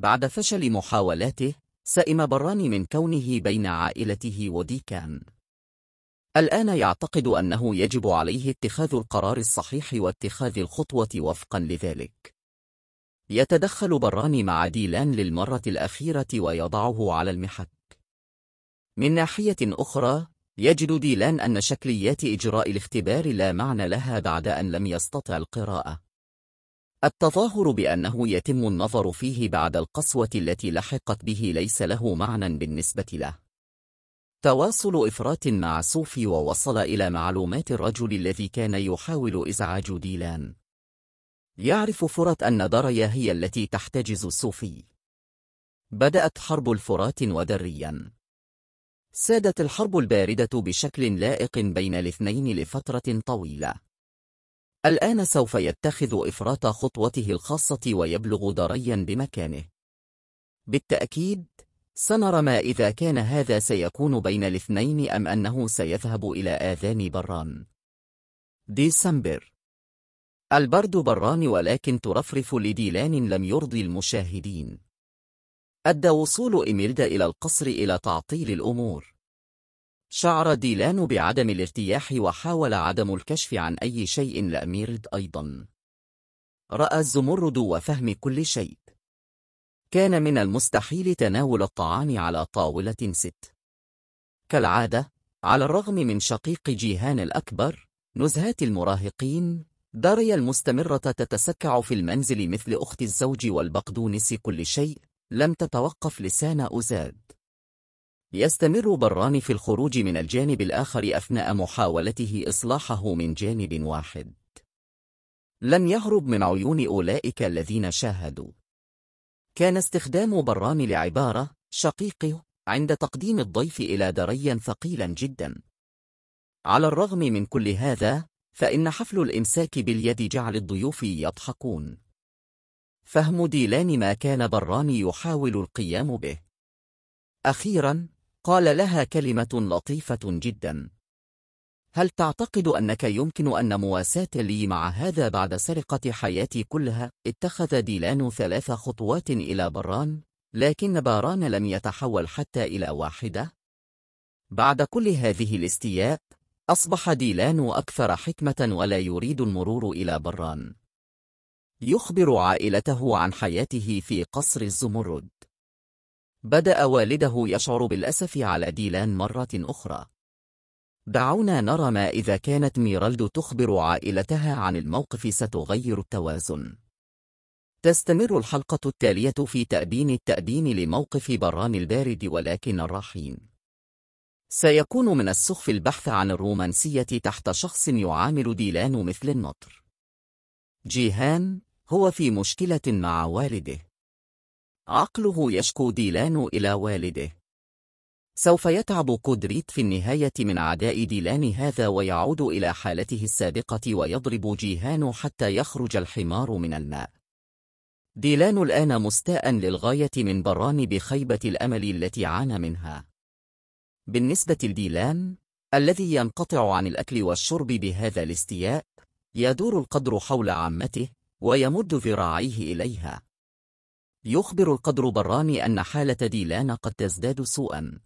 بعد فشل محاولاته سئم براني من كونه بين عائلته وديكان الآن يعتقد أنه يجب عليه اتخاذ القرار الصحيح واتخاذ الخطوة وفقا لذلك يتدخل براني مع ديلان للمرة الأخيرة ويضعه على المحك من ناحية أخرى يجد ديلان أن شكليات إجراء الاختبار لا معنى لها بعد أن لم يستطع القراءة التظاهر بأنه يتم النظر فيه بعد القسوة التي لحقت به ليس له معنى بالنسبة له تواصل إفرات مع صوفي ووصل إلى معلومات الرجل الذي كان يحاول إزعاج ديلان يعرف فرات أن دريا هي التي تحتجز صوفي بدأت حرب الفرات ودريا سادت الحرب الباردة بشكل لائق بين الاثنين لفترة طويلة الآن سوف يتخذ إفراط خطوته الخاصة ويبلغ دريا بمكانه بالتأكيد سنرى ما إذا كان هذا سيكون بين الاثنين أم أنه سيذهب إلى آذان بران ديسمبر البرد بران ولكن ترفرف لديلان لم يرضي المشاهدين أدى وصول إميلدا إلى القصر إلى تعطيل الأمور شعر ديلان بعدم الارتياح وحاول عدم الكشف عن أي شيء لأميرد أيضا رأى الزمرد وفهم كل شيء كان من المستحيل تناول الطعام على طاولة ست كالعادة على الرغم من شقيق جيهان الأكبر نزهات المراهقين داريا المستمرة تتسكع في المنزل مثل أخت الزوج والبقدونس كل شيء لم تتوقف لسان أزاد يستمر بران في الخروج من الجانب الآخر أثناء محاولته إصلاحه من جانب واحد لم يهرب من عيون أولئك الذين شاهدوا كان استخدام بران لعبارة شقيقه عند تقديم الضيف إلى دريا ثقيلا جدا على الرغم من كل هذا فإن حفل الإمساك باليد جعل الضيوف يضحكون فهم ديلان ما كان بران يحاول القيام به أخيرا قال لها كلمة لطيفة جدا هل تعتقد أنك يمكن أن مواساة لي مع هذا بعد سرقة حياتي كلها؟ اتخذ ديلان ثلاث خطوات إلى بران لكن باران لم يتحول حتى إلى واحدة بعد كل هذه الاستياء أصبح ديلان أكثر حكمة ولا يريد المرور إلى بران يخبر عائلته عن حياته في قصر الزمرد بدأ والده يشعر بالأسف على ديلان مرة أخرى. دعونا نرى ما إذا كانت ميرالد تخبر عائلتها عن الموقف ستغير التوازن. تستمر الحلقة التالية في تأبين التأبين لموقف بران البارد ولكن الرحيم. سيكون من السخف البحث عن الرومانسية تحت شخص يعامل ديلان مثل النطر. جيهان هو في مشكلة مع والده. عقله يشكو ديلان إلى والده سوف يتعب كودريت في النهاية من عداء ديلان هذا ويعود إلى حالته السابقة ويضرب جيهان حتى يخرج الحمار من الماء ديلان الآن مستاء للغاية من بران بخيبة الأمل التي عانى منها بالنسبة لديلان الذي ينقطع عن الأكل والشرب بهذا الاستياء يدور القدر حول عمته ويمد ذراعيه إليها يخبر القدر براني أن حالة ديلان قد تزداد سوءا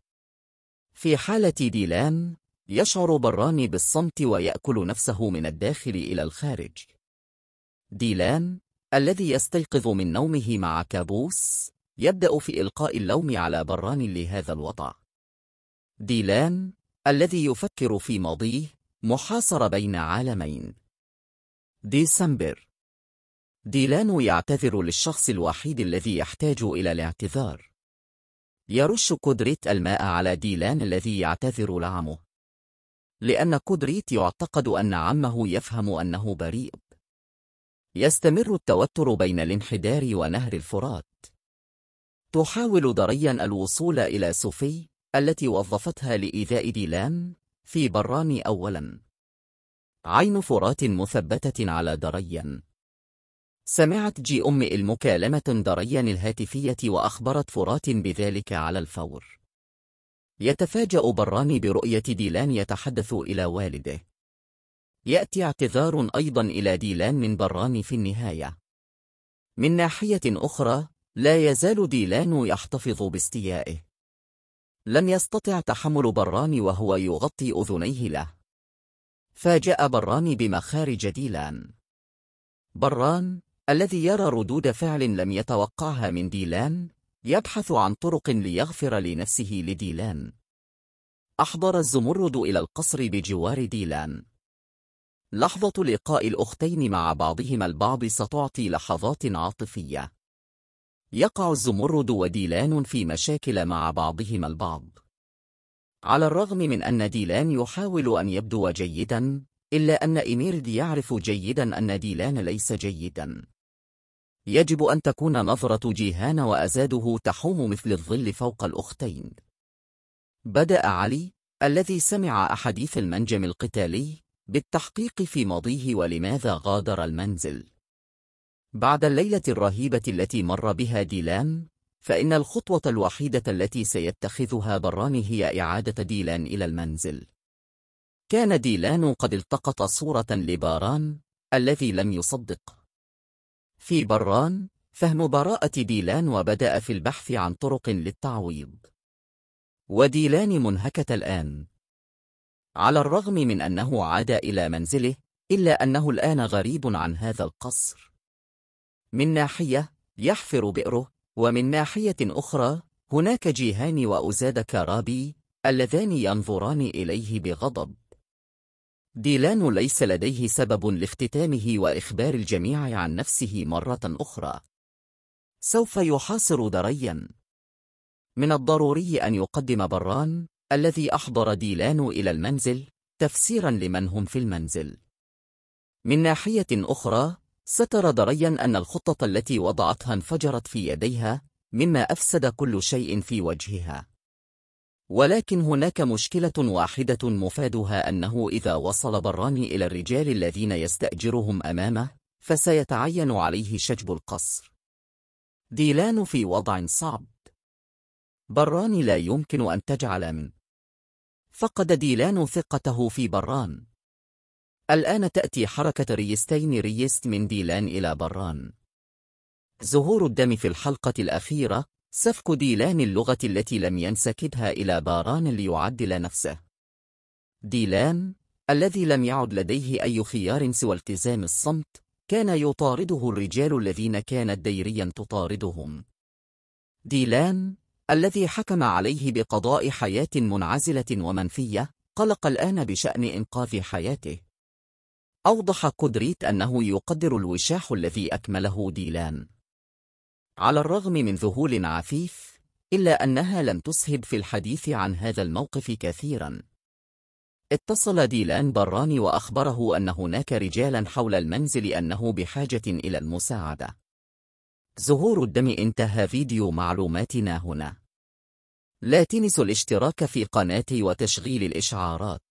في حالة ديلان يشعر براني بالصمت ويأكل نفسه من الداخل إلى الخارج ديلان الذي يستيقظ من نومه مع كابوس يبدأ في إلقاء اللوم على براني لهذا الوضع ديلان الذي يفكر في ماضيه محاصر بين عالمين ديسمبر ديلان يعتذر للشخص الوحيد الذي يحتاج إلى الاعتذار. يرش كودريت الماء على ديلان الذي يعتذر لعمه. لأن كودريت يعتقد أن عمه يفهم أنه بريء. يستمر التوتر بين الانحدار ونهر الفرات. تحاول دريا الوصول إلى سوفي التي وظفتها لإيذاء ديلان في بران أولا. عين فرات مثبتة على دريا سمعت جي أم المكالمة دريا الهاتفية وأخبرت فرات بذلك على الفور يتفاجأ براني برؤية ديلان يتحدث إلى والده يأتي اعتذار أيضا إلى ديلان من براني في النهاية من ناحية أخرى لا يزال ديلان يحتفظ باستيائه لم يستطع تحمل براني وهو يغطي أذنيه له فاجأ بران بمخارج ديلان بران الذي يرى ردود فعل لم يتوقعها من ديلان يبحث عن طرق ليغفر لنفسه لديلان أحضر الزمرد إلى القصر بجوار ديلان لحظة لقاء الأختين مع بعضهما البعض ستعطي لحظات عاطفية يقع الزمرد وديلان في مشاكل مع بعضهما البعض على الرغم من أن ديلان يحاول أن يبدو جيداً إلا أن إميرد يعرف جيداً أن ديلان ليس جيداً يجب أن تكون نظرة جيهان وأزاده تحوم مثل الظل فوق الأختين بدأ علي الذي سمع أحاديث المنجم القتالي بالتحقيق في ماضيه ولماذا غادر المنزل بعد الليلة الرهيبة التي مر بها ديلان فإن الخطوة الوحيدة التي سيتخذها بران هي إعادة ديلان إلى المنزل كان ديلان قد التقط صورة لباران الذي لم يصدق في بران فهم براءة ديلان وبدأ في البحث عن طرق للتعويض وديلان منهكة الآن على الرغم من أنه عاد إلى منزله إلا أنه الآن غريب عن هذا القصر من ناحية يحفر بئره ومن ناحية أخرى هناك جيهان وأزاد كارابي اللذان ينظران إليه بغضب ديلان ليس لديه سبب لاختتامه وإخبار الجميع عن نفسه مرة أخرى سوف يحاصر دريا من الضروري أن يقدم بران الذي أحضر ديلان إلى المنزل تفسيرا لمن هم في المنزل من ناحية أخرى ستر دريا أن الخطة التي وضعتها انفجرت في يديها مما أفسد كل شيء في وجهها ولكن هناك مشكلة واحدة مفادها أنه إذا وصل براني إلى الرجال الذين يستأجرهم أمامه فسيتعين عليه شجب القصر ديلان في وضع صعب براني لا يمكن أن تجعل من فقد ديلان ثقته في بران الآن تأتي حركة ريستين ريست من ديلان إلى بران ظهور الدم في الحلقة الأخيرة سفك ديلان اللغة التي لم ينسكبها إلى باران ليعدل نفسه ديلان الذي لم يعد لديه أي خيار سوى التزام الصمت كان يطارده الرجال الذين كانت ديريا تطاردهم ديلان الذي حكم عليه بقضاء حياة منعزلة ومنفية قلق الآن بشأن إنقاذ حياته أوضح كودريت أنه يقدر الوشاح الذي أكمله ديلان على الرغم من ذهول عفيف إلا أنها لم تسهب في الحديث عن هذا الموقف كثيرا اتصل ديلان براني وأخبره أن هناك رجالا حول المنزل أنه بحاجة إلى المساعدة زهور الدم انتهى فيديو معلوماتنا هنا لا تنسوا الاشتراك في قناتي وتشغيل الإشعارات